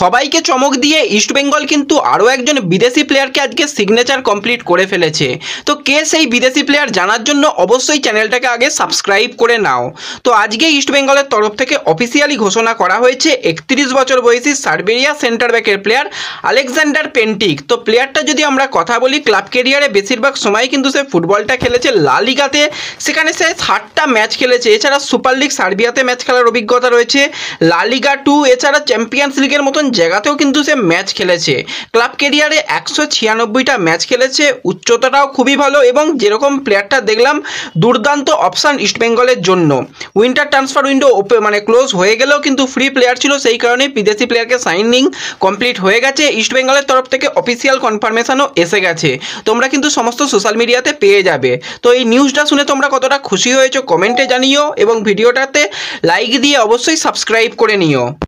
সবাইকে চমক দিয়ে ইস্টবেঙ্গল কিন্তু আরও একজন বিদেশি প্লেয়ারকে আজকে সিগনেচার কমপ্লিট করে ফেলেছে তো কে সেই বিদেশি প্লেয়ার জানার জন্য অবশ্যই চ্যানেলটাকে আগে সাবস্ক্রাইব করে নাও তো আজকে ইস্টবেঙ্গলের তরফ থেকে অফিসিয়ালি ঘোষণা করা হয়েছে একত্রিশ বছর বয়সী সার্বেরিয়া সেন্টার ব্যাকের প্লেয়ার আলেকজান্ডার পেন্টিক তো প্লেয়ারটা যদি আমরা কথা বলি ক্লাব কেরিয়ারে বেশিরভাগ সময় কিন্তু সে ফুটবলটা খেলেছে লালিগাতে সেখানে সে ষাটটা ম্যাচ খেলেছে এছাড়া সুপার লিগ সার্বিয়াতে ম্যাচ খেলার অভিজ্ঞতা রয়েছে লালিগা টু এছাড়া চ্যাম্পিয়ন্স লিগের মতো মতন জায়গাতেও কিন্তু সে ম্যাচ খেলেছে ক্লাব কেরিয়ারে একশো ছিয়ানব্বইটা ম্যাচ খেলেছে উচ্চতাটাও খুবই ভালো এবং যেরকম প্লেয়ারটা দেখলাম দুর্দান্ত অপশান ইস্টবেঙ্গলের জন্য উইন্টার ট্রান্সফার উইন্ডো ওপে মানে ক্লোজ হয়ে গেলেও কিন্তু ফ্রি প্লেয়ার ছিল সেই কারণে বিদেশি প্লেয়ারকে সাইনিং কমপ্লিট হয়ে গেছে ইস্টবেঙ্গলের তরফ থেকে অফিসিয়াল কনফার্মেশনও এসে গেছে তোমরা কিন্তু সমস্ত সোশ্যাল মিডিয়াতে পেয়ে যাবে তো এই নিউজটা শুনে তোমরা কতটা খুশি হয়েছো কমেন্টে জানিও এবং ভিডিওটাতে লাইক দিয়ে অবশ্যই সাবস্ক্রাইব করে নিও